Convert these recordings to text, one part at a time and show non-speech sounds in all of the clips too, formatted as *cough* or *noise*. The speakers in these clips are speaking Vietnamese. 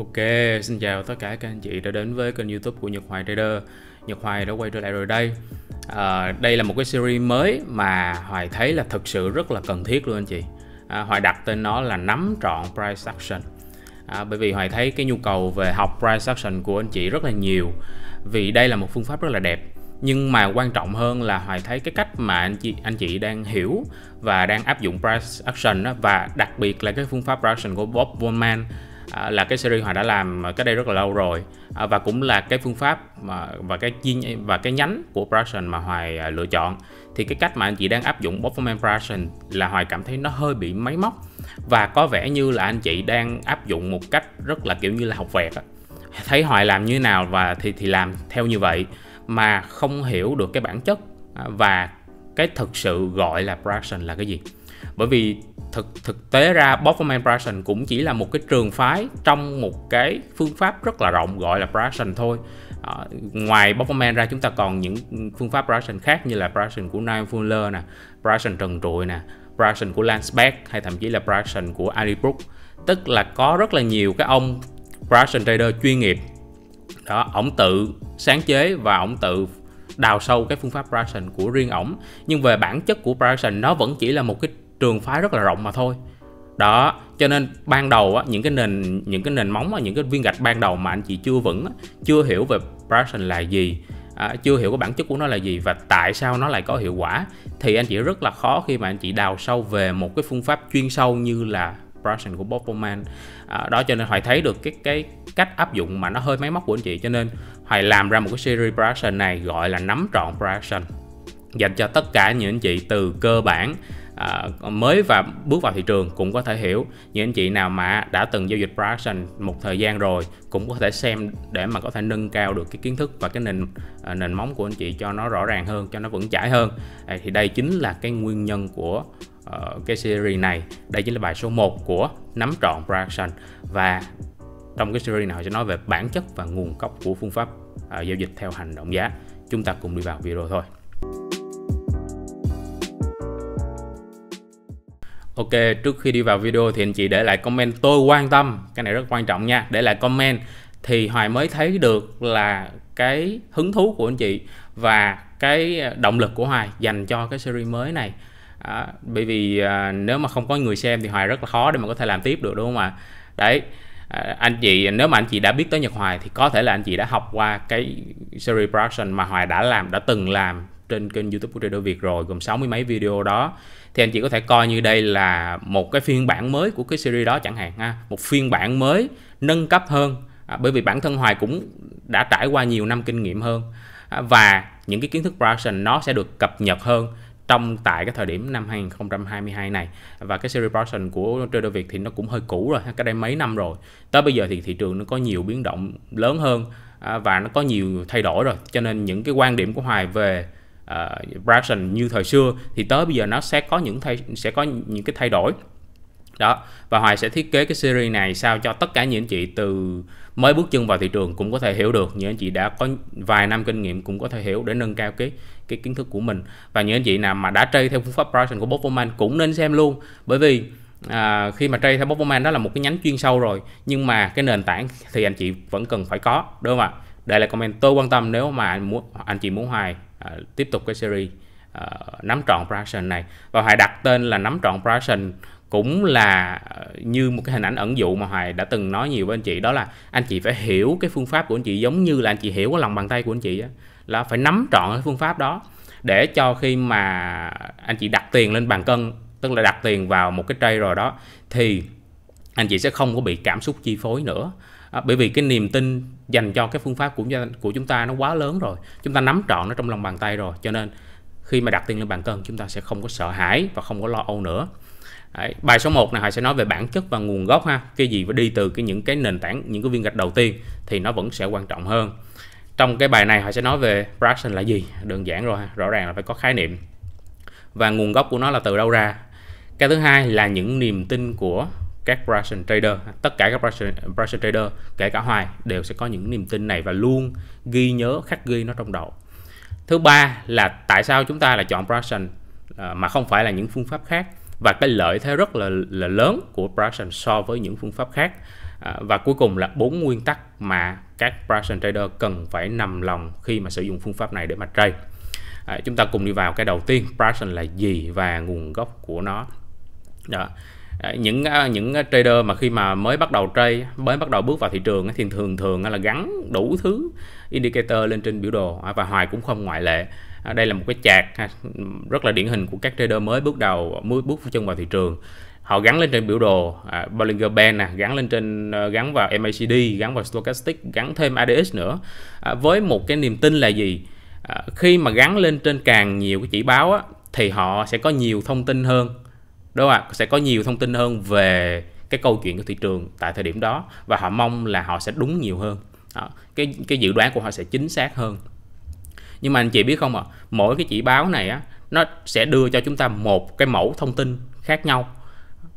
Ok, xin chào tất cả các anh chị đã đến với kênh youtube của Nhật Hoài Trader Nhật Hoài đã quay trở lại rồi đây à, Đây là một cái series mới mà Hoài thấy là thực sự rất là cần thiết luôn anh chị à, Hoài đặt tên nó là nắm trọn price action à, Bởi vì Hoài thấy cái nhu cầu về học price action của anh chị rất là nhiều Vì đây là một phương pháp rất là đẹp nhưng mà quan trọng hơn là hoài thấy cái cách mà anh chị anh chị đang hiểu và đang áp dụng price action đó, và đặc biệt là cái phương pháp price action của Bob Wallman À, là cái series họ đã làm cái đây rất là lâu rồi à, và cũng là cái phương pháp mà và cái chi và cái nhánh của production mà hoài à, lựa chọn thì cái cách mà anh chị đang áp dụng performance production là hoài cảm thấy nó hơi bị máy móc và có vẻ như là anh chị đang áp dụng một cách rất là kiểu như là học vẹt á thấy hoài làm như nào và thì thì làm theo như vậy mà không hiểu được cái bản chất và cái thực sự gọi là production là cái gì bởi vì thực thực tế ra performance pricing cũng chỉ là một cái trường phái trong một cái phương pháp rất là rộng gọi là pricing thôi à, ngoài performance ra chúng ta còn những phương pháp pricing khác như là pricing của Niall Fuller nè pricing trần trụi nè pricing của lance Landsberg hay thậm chí là pricing của Alibrook tức là có rất là nhiều cái ông pricing trader chuyên nghiệp đó ổng tự sáng chế và ổng tự đào sâu cái phương pháp pricing của riêng ổng nhưng về bản chất của pricing nó vẫn chỉ là một cái trường phái rất là rộng mà thôi đó cho nên ban đầu á, những cái nền những cái nền móng những cái viên gạch ban đầu mà anh chị chưa vững chưa hiểu về production là gì à, chưa hiểu cái bản chất của nó là gì và tại sao nó lại có hiệu quả thì anh chị rất là khó khi mà anh chị đào sâu về một cái phương pháp chuyên sâu như là production của Bob Bowman à, đó cho nên hoài thấy được cái cái cách áp dụng mà nó hơi máy móc của anh chị cho nên hoài làm ra một cái series production này gọi là nắm trọn production dành cho tất cả những anh chị từ cơ bản À, mới và bước vào thị trường cũng có thể hiểu những anh chị nào mà đã từng giao dịch production một thời gian rồi cũng có thể xem để mà có thể nâng cao được cái kiến thức và cái nền à, nền móng của anh chị cho nó rõ ràng hơn cho nó vững chãi hơn à, thì đây chính là cái nguyên nhân của ờ, cái series này đây chính là bài số 1 của nắm trọn production và trong cái series này họ sẽ nói về bản chất và nguồn gốc của phương pháp giao dịch theo hành động giá chúng ta cùng đi vào video thôi Ok, trước khi đi vào video thì anh chị để lại comment tôi quan tâm, cái này rất quan trọng nha, để lại comment thì Hoài mới thấy được là cái hứng thú của anh chị và cái à, động lực của Hoài dành cho cái series mới này. À, bởi vì à, nếu mà không có người xem thì Hoài rất là khó để mà có thể làm tiếp được đúng không ạ? Đấy, à, anh chị nếu mà anh chị đã biết tới Nhật Hoài thì có thể là anh chị đã học qua cái series production mà Hoài đã làm, đã từng làm trên kênh youtube của Trader Việt rồi gồm sáu mươi mấy video đó thì anh chị có thể coi như đây là một cái phiên bản mới của cái series đó chẳng hạn ha một phiên bản mới nâng cấp hơn à, bởi vì bản thân Hoài cũng đã trải qua nhiều năm kinh nghiệm hơn à, và những cái kiến thức production nó sẽ được cập nhật hơn trong tại cái thời điểm năm 2022 này và cái series production của Trader Việt thì nó cũng hơi cũ rồi cái đây mấy năm rồi tới bây giờ thì thị trường nó có nhiều biến động lớn hơn à, và nó có nhiều thay đổi rồi cho nên những cái quan điểm của Hoài về uh, ờ, browsing như thời xưa thì tới bây giờ nó sẽ có những thay sẽ có những cái thay đổi đó và hoài sẽ thiết kế cái series này sao cho tất cả những anh chị từ mới bước chân vào thị trường cũng có thể hiểu được những anh chị đã có vài năm kinh nghiệm cũng có thể hiểu để nâng cao cái cái kiến thức của mình và những anh chị nào mà đã chơi theo phương pháp pricing của Bob Forman cũng nên xem luôn bởi vì à, khi mà trade theo Bob Forman đó là một cái nhánh chuyên sâu rồi nhưng mà cái nền tảng thì anh chị vẫn cần phải có đúng không ạ đây là comment tôi quan tâm nếu mà anh muốn anh chị muốn hoài à, tiếp tục cái series à, nắm trọn production này và hoài đặt tên là nắm trọn production cũng là à, như một cái hình ảnh ẩn dụ mà hoài đã từng nói nhiều với anh chị đó là anh chị phải hiểu cái phương pháp của anh chị giống như là anh chị hiểu cái lòng bàn tay của anh chị đó, là phải nắm trọn cái phương pháp đó để cho khi mà anh chị đặt tiền lên bàn cân tức là đặt tiền vào một cái tray rồi đó thì anh chị sẽ không có bị cảm xúc chi phối nữa à, bởi vì cái niềm tin dành cho cái phương pháp của của chúng ta nó quá lớn rồi chúng ta nắm trọn nó trong lòng bàn tay rồi cho nên khi mà đặt tiền lên bàn cân chúng ta sẽ không có sợ hãi và không có lo âu nữa Đấy, bài số 1 này họ sẽ nói về bản chất và nguồn gốc ha cái gì và đi từ cái những cái nền tảng những cái viên gạch đầu tiên thì nó vẫn sẽ quan trọng hơn trong cái bài này họ sẽ nói về fraction là gì đơn giản rồi ha. rõ ràng là phải có khái niệm và nguồn gốc của nó là từ đâu ra cái thứ hai là những niềm tin của các Russian trader tất cả các Russian, Russian trader kể cả Hoài đều sẽ có những niềm tin này và luôn ghi nhớ khắc ghi nó trong đầu thứ ba là tại sao chúng ta lại chọn Russian à, mà không phải là những phương pháp khác và cái lợi thế rất là, là lớn của Russian so với những phương pháp khác à, và cuối cùng là bốn nguyên tắc mà các Russian trader cần phải nằm lòng khi mà sử dụng phương pháp này để mà trade à, chúng ta cùng đi vào cái đầu tiên Prussian là gì và nguồn gốc của nó đó những à, những à, trader mà khi mà mới bắt đầu trade mới bắt đầu bước vào thị trường thì thường thường là gắn đủ thứ indicator lên trên biểu đồ à, và hoài cũng không ngoại lệ đây là một cái chạc rất là điển hình của các trader mới bước đầu mới bước chân vào thị trường họ gắn lên trên biểu đồ à, Bollinger Band nè gắn lên trên ờ, gắn vào MACD gắn vào stochastic gắn thêm ADX nữa à, với một cái niềm tin là gì à, khi mà gắn lên trên càng nhiều cái chỉ báo á, thì họ sẽ có nhiều thông tin hơn đó không ạ sẽ có nhiều thông tin hơn về cái câu chuyện của thị trường tại thời điểm đó và họ mong là họ sẽ đúng nhiều hơn đó. cái cái dự đoán của họ sẽ chính xác hơn nhưng mà anh chị biết không ạ à, mỗi cái chỉ báo này á nó sẽ đưa cho chúng ta một cái mẫu thông tin khác nhau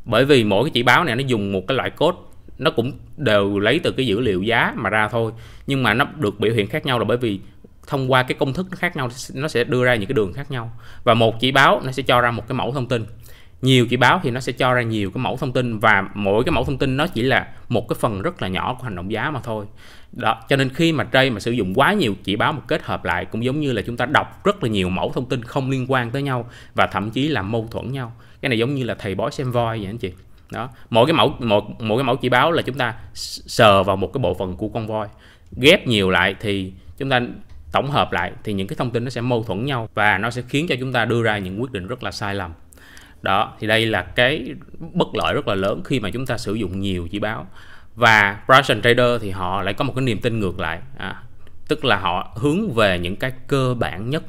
bởi vì mỗi cái chỉ báo này nó dùng một cái loại code nó cũng đều lấy từ cái dữ liệu giá mà ra thôi nhưng mà nó được biểu hiện khác nhau là bởi vì thông qua cái công thức nó khác nhau nó sẽ đưa ra những cái đường khác nhau và một chỉ báo nó sẽ cho ra một cái mẫu thông tin nhiều chỉ báo thì nó sẽ cho ra nhiều cái mẫu thông tin và mỗi cái mẫu thông tin nó chỉ là một cái phần rất là nhỏ của hành động giá mà thôi đó cho nên khi mà trade mà sử dụng quá nhiều chỉ báo một kết hợp lại cũng giống như là chúng ta đọc rất là nhiều mẫu thông tin không liên quan tới nhau và thậm chí là mâu thuẫn nhau cái này giống như là thầy bói xem voi vậy anh chị đó mỗi cái mẫu một mỗi cái mẫu chỉ báo là chúng ta sờ vào một cái bộ phận của con voi ghép nhiều lại thì chúng ta tổng hợp lại thì những cái thông tin nó sẽ mâu thuẫn nhau và nó sẽ khiến cho chúng ta đưa ra những quyết định rất là sai lầm đó thì đây là cái bất lợi rất là lớn khi mà chúng ta sử dụng nhiều chỉ báo và Russian trader thì họ lại có một cái niềm tin ngược lại à, tức là họ hướng về những cái cơ bản nhất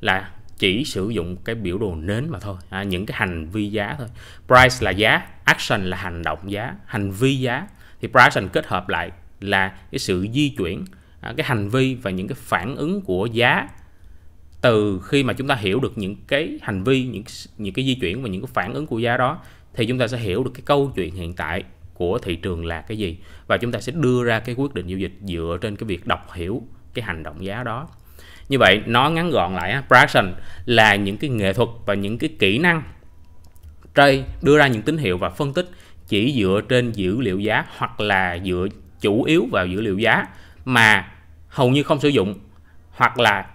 là chỉ sử dụng cái biểu đồ nến mà thôi à, những cái hành vi giá thôi price là giá action là hành động giá hành vi giá thì price kết hợp lại là cái sự di chuyển à, cái hành vi và những cái phản ứng của giá từ khi mà chúng ta hiểu được những cái hành vi những những cái di chuyển và những cái phản ứng của giá đó thì chúng ta sẽ hiểu được cái câu chuyện hiện tại của thị trường là cái gì và chúng ta sẽ đưa ra cái quyết định giao dịch dựa trên cái việc đọc hiểu cái hành động giá đó như vậy nó ngắn gọn lại prediction là những cái nghệ thuật và những cái kỹ năng trade đưa ra những tín hiệu và phân tích chỉ dựa trên dữ liệu giá hoặc là dựa chủ yếu vào dữ liệu giá mà hầu như không sử dụng hoặc là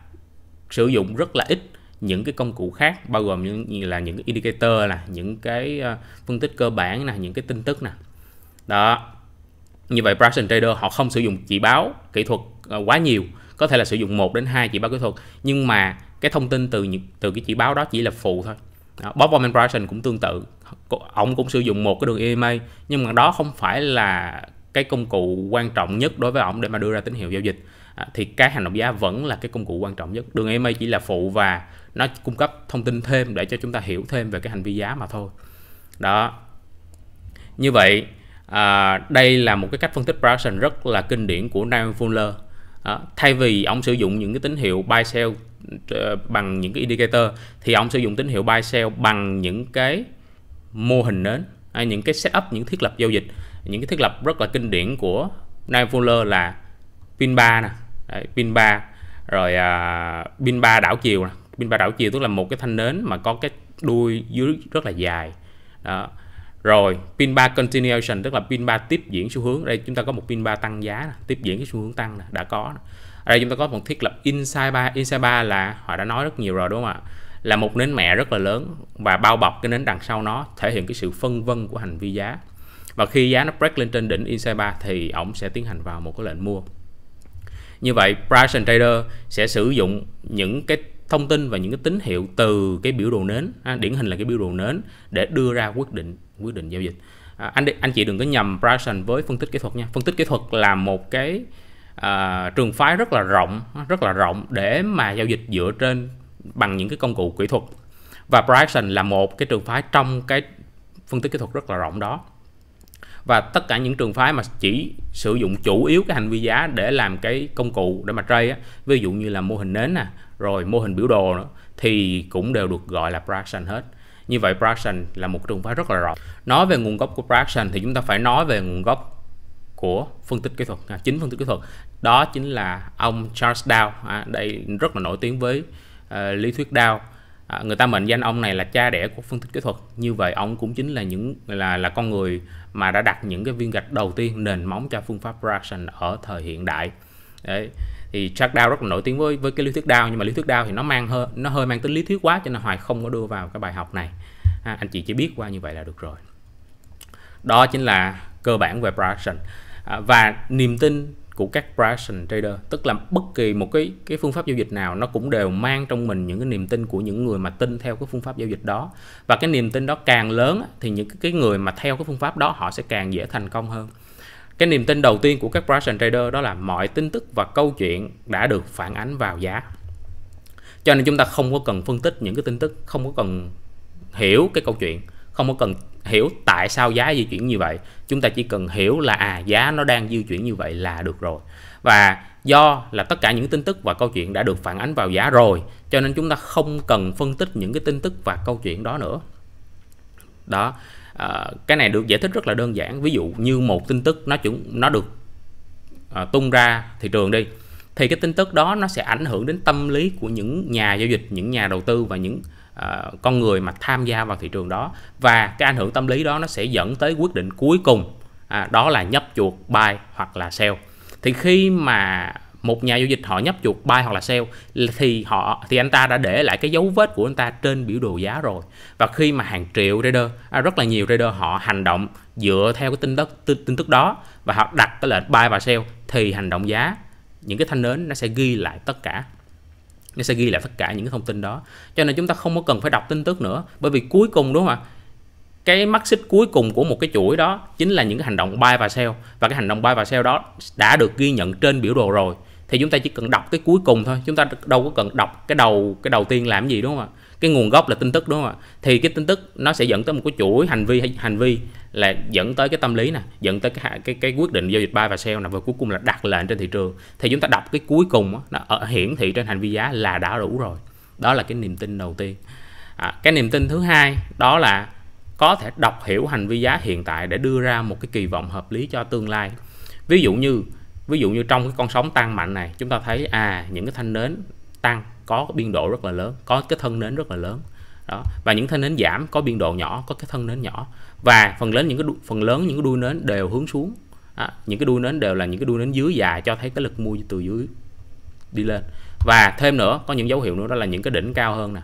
sử dụng rất là ít những cái công cụ khác bao gồm như, như là những cái indicator là những cái ờ, phân tích cơ bản là những cái tin tức nè đó như vậy Braxton Trader họ không sử dụng chỉ báo kỹ thuật ờ, quá nhiều có thể là sử dụng một đến hai chỉ báo kỹ thuật nhưng mà cái thông tin từ từ cái chỉ báo đó chỉ là phụ thôi đó, Bob Woman Braxton cũng tương tự ông cũng sử dụng một cái đường EMA nhưng mà đó không phải là cái công cụ quan trọng nhất đối với ông để mà đưa ra tín hiệu giao dịch À, thì cái hành động giá vẫn là cái công cụ quan trọng nhất đường EMA chỉ là phụ và nó cung cấp thông tin thêm để cho chúng ta hiểu thêm về cái hành vi giá mà thôi đó như vậy à, đây là một cái cách phân tích production rất là kinh điển của Naomi Fuller à, thay vì ông sử dụng những cái tín hiệu buy sell ờ, bằng những cái indicator thì ông sử dụng tín hiệu buy sell bằng những cái mô hình nến à, những cái setup những thiết lập giao dịch những cái thiết lập rất là kinh điển của Naomi Fuller là pin bar nè Đấy, pin 3 rồi à, pin 3 đảo chiều nè pin 3 đảo chiều tức là một cái thanh nến mà có cái đuôi dưới rất là dài đó rồi pin 3 continuation tức là pin 3 tiếp diễn xu hướng đây chúng ta có một pin 3 tăng giá tiếp diễn cái xu hướng tăng đã có ở đây chúng ta có một thiết lập inside 3 inside 3 là họ đã nói rất nhiều rồi đúng không ạ là một nến mẹ rất là lớn và bao bọc cái nến đằng sau nó thể hiện cái sự phân vân của hành vi giá và khi giá nó break lên trên đỉnh inside 3 thì ổng sẽ tiến hành vào một cái lệnh mua như vậy price and trader sẽ sử dụng những cái thông tin và những cái tín hiệu từ cái biểu đồ nến ha, điển hình là cái biểu đồ nến để đưa ra quyết định quyết định giao dịch à, anh anh chị đừng có nhầm price and với phân tích kỹ thuật nha phân tích kỹ thuật là một cái à, trường phái rất là rộng rất là rộng để mà giao dịch dựa trên bằng những cái công cụ kỹ thuật và price and là một cái trường phái trong cái phân tích kỹ thuật rất là rộng đó và tất cả những trường phái mà chỉ sử dụng chủ yếu cái hành vi giá để làm cái công cụ để mà trade á, ví dụ như là mô hình nến nè rồi mô hình biểu đồ nữa thì cũng đều được gọi là fraction hết như vậy fraction là một trường phái rất là rộng nói về nguồn gốc của fraction thì chúng ta phải nói về nguồn gốc của phân tích kỹ thuật à, chính phân tích kỹ thuật đó chính là ông Charles Dow à, đây rất là nổi tiếng với uh, lý thuyết Dow à, người ta mệnh danh ông này là cha đẻ của phân tích kỹ thuật như vậy ông cũng chính là những là là con người mà đã đặt những cái viên gạch đầu tiên nền móng cho phương pháp production ở thời hiện đại đấy thì Chuck Dow rất là nổi tiếng với với cái lý thuyết Dow nhưng mà lý thuyết Dow thì nó mang hơi nó hơi mang tính lý thuyết quá cho nên Hoài không có đưa vào cái bài học này à, anh chị chỉ biết qua như vậy là được rồi đó chính là cơ bản về production à, và niềm tin của các Brighton trader tức là bất kỳ một cái cái phương pháp giao dịch nào nó cũng đều mang trong mình những cái niềm tin của những người mà tin theo cái phương pháp giao dịch đó và cái niềm tin đó càng lớn thì những cái người mà theo cái phương pháp đó họ sẽ càng dễ thành công hơn cái niềm tin đầu tiên của các Brighton trader đó là mọi tin tức và câu chuyện đã được phản ánh vào giá cho nên chúng ta không có cần phân tích những cái tin tức không có cần hiểu cái câu chuyện không có cần hiểu tại sao giá di chuyển như vậy chúng ta chỉ cần hiểu là à giá nó đang di chuyển như vậy là được rồi và do là tất cả những tin tức và câu chuyện đã được phản ánh vào giá rồi cho nên chúng ta không cần phân tích những cái tin tức và câu chuyện đó nữa đó à, cái này được giải thích rất là đơn giản ví dụ như một tin tức nó chuẩn nó được à, tung ra thị trường đi thì cái tin tức đó nó sẽ ảnh hưởng đến tâm lý của những nhà giao dịch những nhà đầu tư và những À, con người mà tham gia vào thị trường đó và cái ảnh hưởng tâm lý đó nó sẽ dẫn tới quyết định cuối cùng à, đó là nhấp chuột buy hoặc là sell thì khi mà một nhà giao dịch họ nhấp chuột buy hoặc là sell thì họ thì anh ta đã để lại cái dấu vết của anh ta trên biểu đồ giá rồi và khi mà hàng triệu trader à, rất là nhiều trader họ hành động dựa theo cái tin tức tin, tin tức đó và họ đặt cái lệnh buy và sell thì hành động giá những cái thanh nến nó sẽ ghi lại tất cả nó sẽ ghi lại tất cả những cái thông tin đó cho nên chúng ta không có cần phải đọc tin tức nữa bởi vì cuối cùng đúng không ạ cái mắt xích cuối cùng của một cái chuỗi đó chính là những cái hành động buy và sell và cái hành động buy và sell đó đã được ghi nhận trên biểu đồ rồi thì chúng ta chỉ cần đọc cái cuối cùng thôi chúng ta đâu có cần đọc cái đầu cái đầu tiên làm gì đúng không ạ cái nguồn gốc là tin tức đúng không ạ thì cái tin tức nó sẽ dẫn tới một cái chuỗi hành vi hành vi là dẫn tới cái tâm lý nè dẫn tới cái cái, cái quyết định giao dịch buy và sell nè và cuối cùng là đặt lệnh trên thị trường thì chúng ta đọc cái cuối cùng đó, nó ở hiển thị trên hành vi giá là đã đủ rồi đó là cái niềm tin đầu tiên à, cái niềm tin thứ hai đó là có thể đọc hiểu hành vi giá hiện tại để đưa ra một cái kỳ vọng hợp lý cho tương lai ví dụ như ví dụ như trong cái con sóng tăng mạnh này chúng ta thấy à những cái thanh nến tăng có biên độ rất là lớn có cái thân nến rất là lớn đó và những thanh nến giảm có biên độ nhỏ có cái thân nến nhỏ và phần lớn những cái đu, phần lớn những cái đuôi nến đều hướng xuống à, những cái đuôi nến đều là những cái đuôi nến dưới dài cho thấy cái lực mua từ dưới đi lên và thêm nữa có những dấu hiệu nữa đó là những cái đỉnh cao hơn nè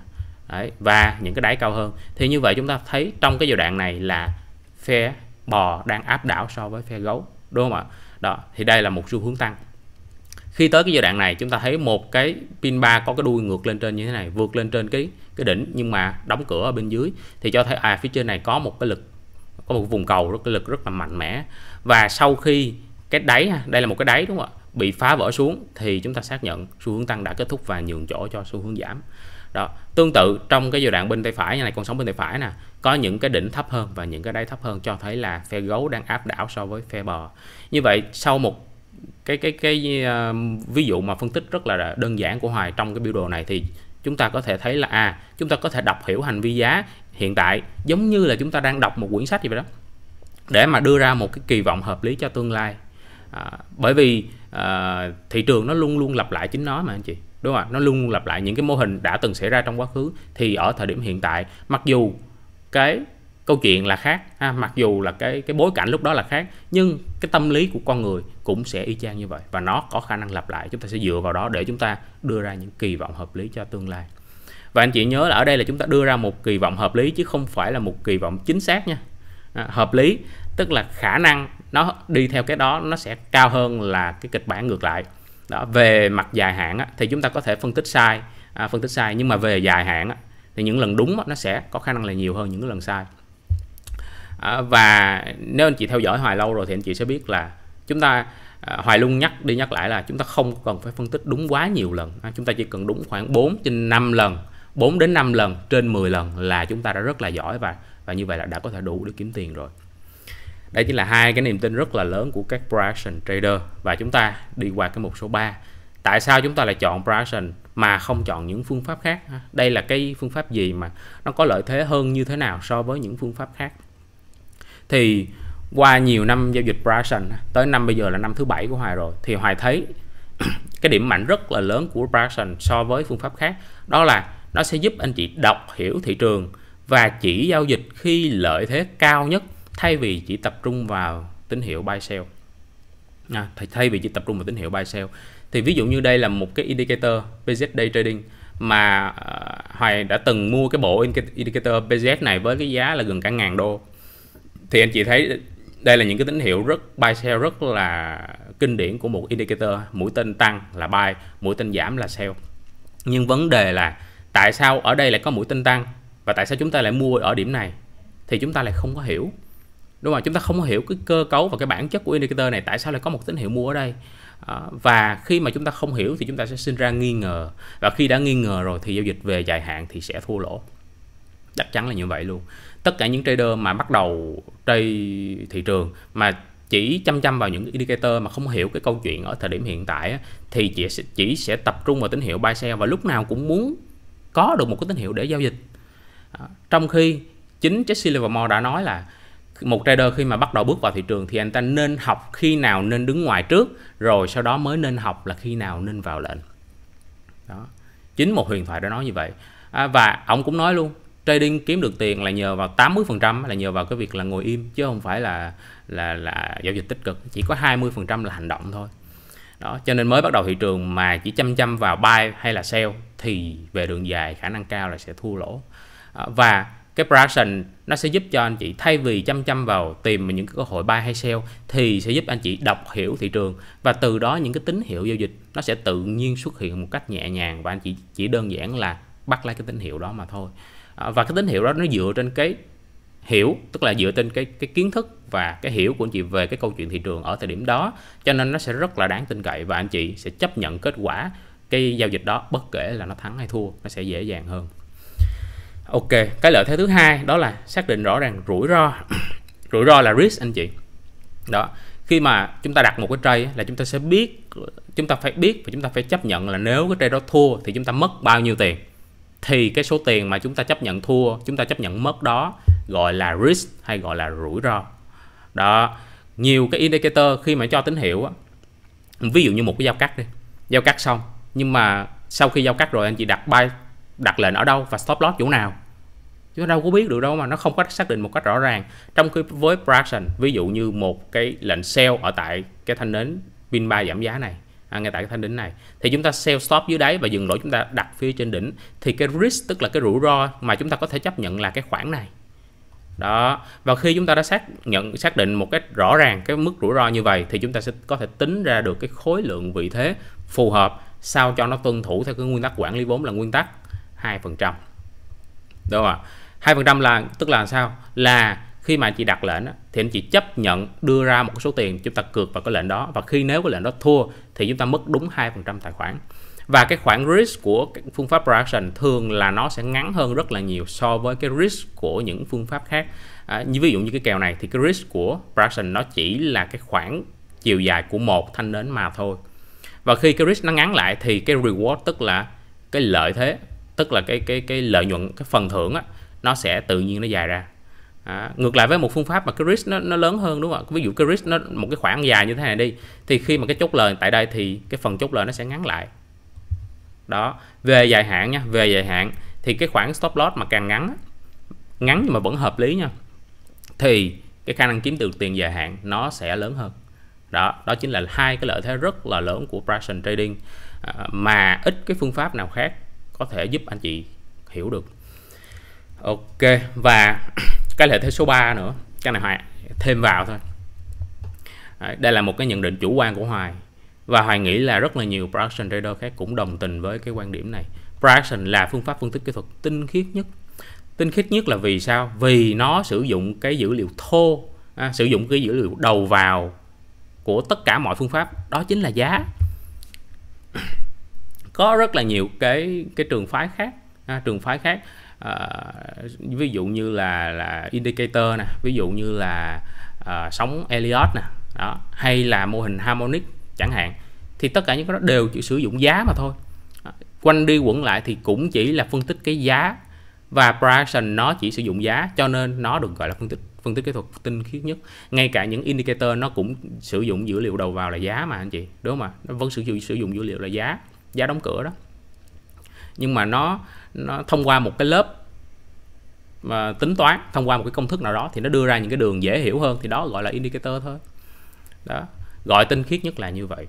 Đấy, và những cái đáy cao hơn thì như vậy chúng ta thấy trong cái giai đoạn này là phe bò đang áp đảo so với phe gấu đúng không ạ đó thì đây là một xu hướng tăng khi tới cái giai đoạn này chúng ta thấy một cái pin 3 có cái đuôi ngược lên trên như thế này vượt lên trên cái cái đỉnh nhưng mà đóng cửa ở bên dưới thì cho thấy à phía trên này có một cái lực có một vùng cầu rất cái lực rất là mạnh mẽ và sau khi cái đáy đây là một cái đáy đúng không ạ bị phá vỡ xuống thì chúng ta xác nhận xu hướng tăng đã kết thúc và nhường chỗ cho xu hướng giảm đó tương tự trong cái giai đoạn bên tay phải như này con sóng bên tay phải nè có những cái đỉnh thấp hơn và những cái đáy thấp hơn cho thấy là phe gấu đang áp đảo so với phe bò như vậy sau một cái cái cái uh, ví dụ mà phân tích rất là đơn giản của Hoài trong cái biểu đồ này thì chúng ta có thể thấy là à chúng ta có thể đọc hiểu hành vi giá hiện tại giống như là chúng ta đang đọc một quyển sách gì vậy đó để mà đưa ra một cái kỳ vọng hợp lý cho tương lai à, bởi vì à, thị trường nó luôn luôn lặp lại chính nó mà anh chị đúng không ạ nó luôn lặp lại những cái mô hình đã từng xảy ra trong quá khứ thì ở thời điểm hiện tại mặc dù cái câu chuyện là khác ha, mặc dù là cái cái bối cảnh lúc đó là khác nhưng cái tâm lý của con người cũng sẽ y chang như vậy và nó có khả năng lặp lại chúng ta sẽ dựa vào đó để chúng ta đưa ra những kỳ vọng hợp lý cho tương lai và anh chị nhớ là ở đây là chúng ta đưa ra một kỳ vọng hợp lý chứ không phải là một kỳ vọng chính xác nha à, hợp lý tức là khả năng nó đi theo cái đó nó sẽ cao hơn là cái kịch bản ngược lại đó về mặt dài hạn á, thì chúng ta có thể phân tích sai à, phân tích sai nhưng mà về dài hạn á, thì những lần đúng á, nó sẽ có khả năng là nhiều hơn những lần sai à, và nếu anh chị theo dõi hoài lâu rồi thì anh chị sẽ biết là chúng ta à, hoài luôn nhắc đi nhắc lại là chúng ta không cần phải phân tích đúng quá nhiều lần à, chúng ta chỉ cần đúng khoảng 4 trên 5 lần 4 đến 5 lần trên 10 lần là chúng ta đã rất là giỏi và và như vậy là đã có thể đủ để kiếm tiền rồi đây chính là hai cái niềm tin rất là lớn của các price trader và chúng ta đi qua cái mục số 3 tại sao chúng ta lại chọn price mà không chọn những phương pháp khác đây là cái phương pháp gì mà nó có lợi thế hơn như thế nào so với những phương pháp khác thì qua nhiều năm giao dịch Bryson tới năm bây giờ là năm thứ bảy của Hoài rồi thì Hoài thấy *clears throat* cái điểm mạnh rất là lớn của Bryson so với phương pháp khác đó là nó sẽ giúp anh chị đọc hiểu thị trường và chỉ giao dịch khi lợi thế cao nhất thay vì chỉ tập trung vào tín hiệu buy sell à, thay vì chỉ tập trung vào tín hiệu buy sell thì ví dụ như đây là một cái indicator PZ day trading mà à, Hoài đã từng mua cái bộ indicator PZ này với cái giá là gần cả ngàn đô thì anh chị thấy đây là những cái tín hiệu rất buy sell rất là kinh điển của một indicator mũi tên tăng là buy mũi tên giảm là sell nhưng vấn đề là tại sao ở đây lại có mũi tên tăng và tại sao chúng ta lại mua ở điểm này thì chúng ta lại không có hiểu đúng không chúng ta không hiểu cái cơ cấu và cái bản chất của indicator này tại sao lại có một tín hiệu mua ở đây à, và khi mà chúng ta không hiểu thì chúng ta sẽ sinh ra nghi ngờ và khi đã nghi ngờ rồi thì giao dịch về dài hạn thì sẽ thua lỗ chắc chắn là như vậy luôn tất cả những trader mà bắt đầu chơi thị trường mà chỉ chăm chăm vào những indicator mà không hiểu cái câu chuyện ở thời điểm hiện tại thì chỉ chỉ sẽ tập trung vào tín hiệu buy sell và lúc nào cũng muốn có được một cái tín hiệu để giao dịch à, trong khi chính Jesse Livermore đã nói là một trader khi mà bắt đầu bước vào thị trường thì anh ta nên học khi nào nên đứng ngoài trước rồi sau đó mới nên học là khi nào nên vào lệnh đó chính một huyền thoại đã nói như vậy à, và ông cũng nói luôn trading kiếm được tiền là nhờ vào 80% là nhờ vào cái việc là ngồi im chứ không phải là là là giao dịch tích cực chỉ có 20% là hành động thôi đó cho nên mới bắt đầu thị trường mà chỉ chăm chăm vào buy hay là sell thì về đường dài khả năng cao là sẽ thua lỗ à, và cái pricing nó sẽ giúp cho anh chị thay vì chăm chăm vào tìm những cái cơ hội buy hay sell thì sẽ giúp anh chị đọc hiểu thị trường và từ đó những cái tín hiệu giao dịch nó sẽ tự nhiên xuất hiện một cách nhẹ nhàng và anh chị chỉ đơn giản là bắt lấy cái tín hiệu đó mà thôi à, và cái tín hiệu đó nó dựa trên cái hiểu tức là dựa trên cái cái kiến thức và cái hiểu của anh chị về cái câu chuyện thị trường ở thời điểm đó cho nên nó sẽ rất là đáng tin cậy và anh chị sẽ chấp nhận kết quả cái giao dịch đó bất kể là nó thắng hay thua nó sẽ dễ dàng hơn ok cái lợi thế thứ hai đó là xác định rõ ràng rủi ro *clears throat* rủi ro là risk anh chị đó khi mà chúng ta đặt một cái trade là chúng ta sẽ biết chúng ta phải biết và chúng ta phải chấp nhận là nếu cái trade đó thua thì chúng ta mất bao nhiêu tiền thì cái số tiền mà chúng ta chấp nhận thua chúng ta chấp nhận mất đó gọi là risk hay gọi là rủi ro đó nhiều cái indicator khi mà cho tín hiệu á, ví dụ như một cái giao cắt đi giao cắt xong nhưng mà sau khi giao cắt rồi anh chị đặt buy đặt lệnh ở đâu và stop loss chỗ nào chúng ta đâu có biết được đâu mà nó không có xác định một cách rõ ràng trong khi với Braxton ví dụ như một cái lệnh sell ở tại cái thanh nến pin ba giảm giá này à, ngay tại cái thanh đỉnh này thì chúng ta sell stop dưới đáy và dừng lỗ chúng ta đặt phía trên đỉnh thì cái risk tức là cái rủi ro mà chúng ta có thể chấp nhận là cái khoản này đó và khi chúng ta đã xác nhận xác định một cách rõ ràng cái mức rủi ro như vậy thì chúng ta sẽ có thể tính ra được cái khối lượng vị thế phù hợp sao cho nó tuân thủ theo cái nguyên tắc quản lý vốn là nguyên tắc 2% đúng không ạ hai phần trăm là tức là sao là khi mà anh chị đặt lệnh thì anh chị chấp nhận đưa ra một số tiền chúng ta cược vào cái lệnh đó và khi nếu cái lệnh đó thua thì chúng ta mất đúng hai phần trăm tài khoản và cái khoản risk của phương pháp production thường là nó sẽ ngắn hơn rất là nhiều so với cái risk của những phương pháp khác à, như ví dụ như cái kèo này thì cái risk của production nó chỉ là cái khoảng chiều dài của một thanh nến mà thôi và khi cái risk nó ngắn lại thì cái reward tức là cái lợi thế tức là cái cái cái lợi nhuận cái phần thưởng á, nó sẽ tự nhiên nó dài ra À, ngược lại với một phương pháp mà cái risk nó, nó lớn hơn đúng không ạ ví dụ cái risk nó một cái khoảng dài như thế này đi thì khi mà cái chốt lời tại đây thì cái phần chốt lời nó sẽ ngắn lại đó về dài hạn nha về dài hạn thì cái khoảng stop loss mà càng ngắn ngắn nhưng mà vẫn hợp lý nha thì cái khả năng kiếm được tiền dài hạn nó sẽ lớn hơn đó đó chính là hai cái lợi thế rất là lớn của price trading à, mà ít cái phương pháp nào khác có thể giúp anh chị hiểu được ok và *clears throat* cái lợi thế số 3 nữa cái này hoài thêm vào thôi đây là một cái nhận định chủ quan của hoài và hoài nghĩ là rất là nhiều production trader khác cũng đồng tình với cái quan điểm này production là phương pháp phân tích kỹ thuật tinh khiết nhất tinh khiết nhất là vì sao vì nó sử dụng cái dữ liệu thô à, sử dụng cái dữ liệu đầu vào của tất cả mọi phương pháp đó chính là giá *clears throat* có rất là nhiều cái cái trường phái khác à, trường phái khác uh, ví dụ như là là indicator nè ví dụ như là uh, sóng Elliott nè đó hay là mô hình harmonic chẳng hạn thì tất cả những cái đó đều chỉ sử dụng giá mà thôi ờ, quanh đi quẩn lại thì cũng chỉ là phân tích cái giá và pricing nó chỉ sử dụng giá cho nên nó được gọi là phân tích phân tích kỹ thuật tinh khiết nhất ngay cả những indicator nó cũng sử dụng dữ liệu đầu vào là giá mà anh chị đúng không ạ nó vẫn sử dụng sử dụng dữ liệu là giá giá đóng cửa đó nhưng mà nó nó thông qua một cái lớp mà tính toán thông qua một cái công thức nào đó thì nó đưa ra những cái đường dễ hiểu hơn thì đó gọi là indicator thôi đó gọi tinh khiết nhất là như vậy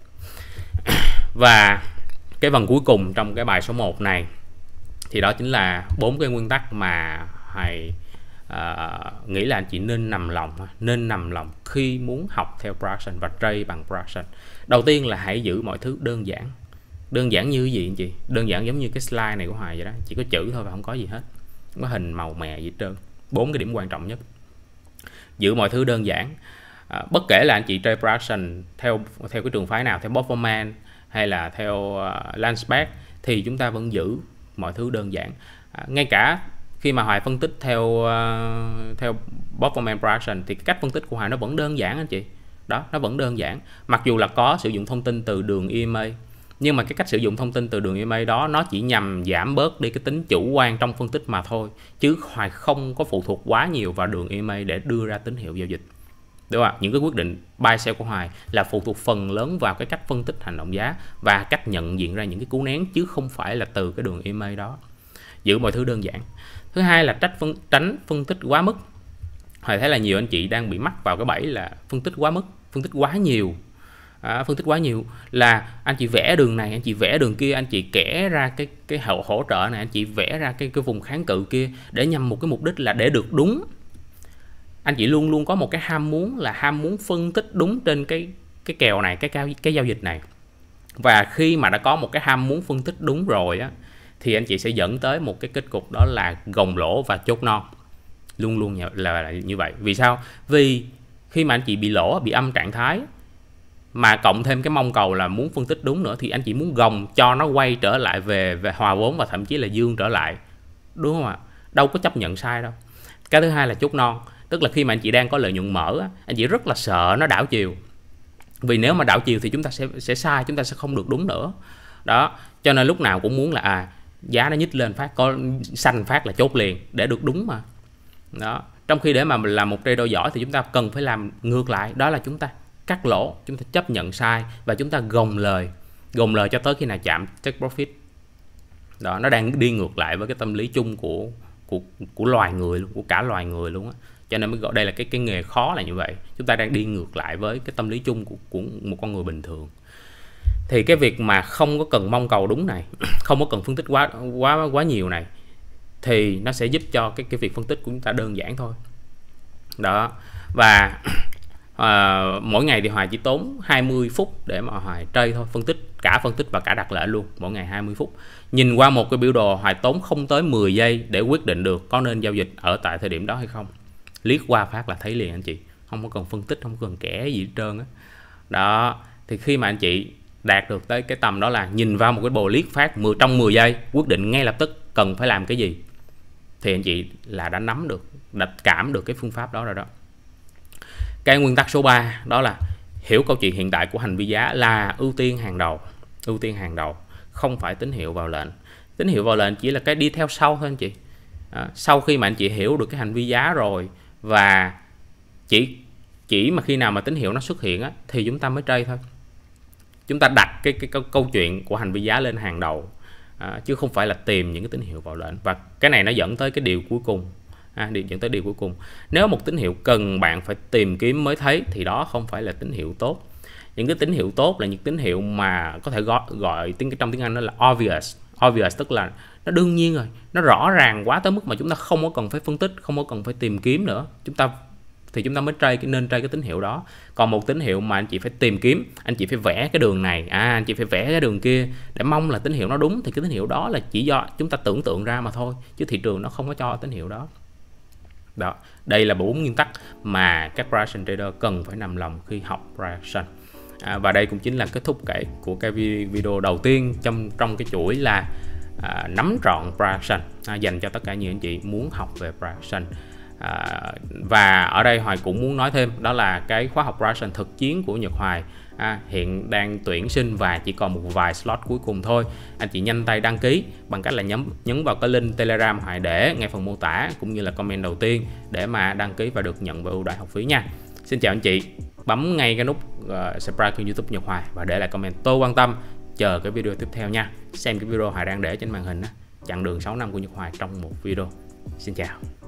*clears throat* và cái phần cuối cùng trong cái bài số 1 này thì đó chính là bốn cái nguyên tắc mà thầy uh, à, nghĩ là anh chị nên nằm lòng nên nằm lòng khi muốn học theo Braxton và trade bằng Braxton đầu tiên là hãy giữ mọi thứ đơn giản đơn giản như gì anh chị đơn giản giống như cái slide này của hoài vậy đó chỉ có chữ thôi và không có gì hết không có hình màu mè gì hết trơn bốn cái điểm quan trọng nhất giữ mọi thứ đơn giản à, bất kể là anh chị chơi production theo theo cái trường phái nào theo performance hay là theo uh, à, Landsberg thì chúng ta vẫn giữ mọi thứ đơn giản à, ngay cả khi mà Hoài phân tích theo uh, theo performance production thì cách phân tích của Hoài nó vẫn đơn giản anh chị đó nó vẫn đơn giản mặc dù là có sử dụng thông tin từ đường email nhưng mà cái cách sử dụng thông tin từ đường email đó nó chỉ nhằm giảm bớt đi cái tính chủ quan trong phân tích mà thôi chứ hoài không có phụ thuộc quá nhiều vào đường email để đưa ra tín hiệu giao dịch đúng không những cái quyết định buy sell của hoài là phụ thuộc phần lớn vào cái cách phân tích hành động giá và cách nhận diện ra những cái cú nén chứ không phải là từ cái đường email đó giữ mọi thứ đơn giản thứ hai là trách phân, tránh phân tích quá mức hoài thấy là nhiều anh chị đang bị mắc vào cái bẫy là phân tích quá mức phân tích quá nhiều à, phân tích quá nhiều là anh chị vẽ đường này anh chị vẽ đường kia anh chị kẻ ra cái cái hậu hỗ trợ này anh chị vẽ ra cái cái vùng kháng cự kia để nhằm một cái mục đích là để được đúng anh chị luôn luôn có một cái ham muốn là ham muốn phân tích đúng trên cái cái kèo này cái cao cái giao dịch này và khi mà đã có một cái ham muốn phân tích đúng rồi á thì anh chị sẽ dẫn tới một cái kết cục đó là gồng lỗ và chốt non luôn luôn là như vậy vì sao vì khi mà anh chị bị lỗ bị âm trạng thái mà cộng thêm cái mong cầu là muốn phân tích đúng nữa thì anh chỉ muốn gồng cho nó quay trở lại về về hòa vốn và thậm chí là dương trở lại đúng không ạ đâu có chấp nhận sai đâu cái thứ hai là chốt non tức là khi mà anh chị đang có lợi nhuận mở anh chị rất là sợ nó đảo chiều vì nếu mà đảo chiều thì chúng ta sẽ sẽ sai chúng ta sẽ không được đúng nữa đó cho nên lúc nào cũng muốn là à giá nó nhích lên phát có xanh phát là chốt liền để được đúng mà đó trong khi để mà làm một trader giỏi thì chúng ta cần phải làm ngược lại đó là chúng ta cắt lỗ chúng ta chấp nhận sai và chúng ta gồng lời gồng lời cho tới khi nào chạm take profit đó nó đang đi ngược lại với cái tâm lý chung của của của loài người luôn của cả loài người luôn á cho nên mới gọi đây là cái cái nghề khó là như vậy chúng ta đang đi ngược lại với cái tâm lý chung của, của một con người bình thường thì cái việc mà không có cần mong cầu đúng này *clears throat* không có cần phân tích quá quá quá nhiều này thì nó sẽ giúp cho cái cái việc phân tích của chúng ta đơn giản thôi đó và *clears throat* à, mỗi ngày thì Hoài chỉ tốn 20 phút để mà Hoài chơi thôi phân tích cả phân tích và cả đặt lệnh luôn mỗi ngày 20 phút nhìn qua một cái biểu đồ Hoài tốn không tới 10 giây để quyết định được có nên giao dịch ở tại thời điểm đó hay không liếc qua phát là thấy liền anh chị không có cần phân tích không cần kẻ gì hết trơn á đó thì khi mà anh chị đạt được tới cái tầm đó là nhìn vào một cái bồ liếc phát 10 trong 10 giây quyết định ngay lập tức cần phải làm cái gì thì anh chị là đã nắm được đã cảm được cái phương pháp đó rồi đó cái nguyên tắc số 3 đó là hiểu câu chuyện hiện tại của hành vi giá là ưu tiên hàng đầu ưu tiên hàng đầu không phải tín hiệu vào lệnh tín hiệu vào lệnh chỉ là cái đi theo sau thôi anh chị à, sau khi mà anh chị hiểu được cái hành vi giá rồi và chỉ chỉ mà khi nào mà tín hiệu nó xuất hiện á, thì chúng ta mới trade thôi chúng ta đặt cái, cái, cái câu chuyện của hành vi giá lên hàng đầu à, chứ không phải là tìm những cái tín hiệu vào lệnh và cái này nó dẫn tới cái điều cuối cùng à, điều dẫn tới điều cuối cùng nếu một tín hiệu cần bạn phải tìm kiếm mới thấy thì đó không phải là tín hiệu tốt những cái tín hiệu tốt là những tín hiệu mà có thể gọi, gọi tiếng trong tiếng Anh nó là obvious obvious tức là nó đương nhiên rồi nó rõ ràng quá tới mức mà chúng ta không có cần phải phân tích không có cần phải tìm kiếm nữa chúng ta thì chúng ta mới trai cái nên trai cái tín hiệu đó còn một tín hiệu mà anh chị phải tìm kiếm anh chị phải vẽ cái đường này à anh chị phải vẽ cái đường kia để mong là tín hiệu nó đúng thì cái tín hiệu đó là chỉ do chúng ta tưởng tượng ra mà thôi chứ thị trường nó không có cho tín hiệu đó đó đây là bốn nguyên tắc mà các pricing trader cần phải nằm lòng khi học pricing à, và đây cũng chính là kết thúc cái của cái video đầu tiên trong trong cái chuỗi là à, nắm trọn pricing à, dành cho tất cả những anh chị muốn học về pricing à, và ở đây hoài cũng muốn nói thêm đó là cái khóa học pricing thực chiến của nhật hoài à, hiện đang tuyển sinh và chỉ còn một vài slot cuối cùng thôi anh chị nhanh tay đăng ký bằng cách là nhấn nhấn vào cái link telegram hoài để ngay phần mô tả cũng như là comment đầu tiên để mà đăng ký và được nhận về ưu đãi học phí nha xin chào anh chị bấm ngay cái nút uh, subscribe kênh youtube nhật hoài và để lại comment tôi quan tâm chờ cái video tiếp theo nha xem cái video hoài đang để trên màn hình đó. chặng đường 6 năm của nhật hoài trong một video xin chào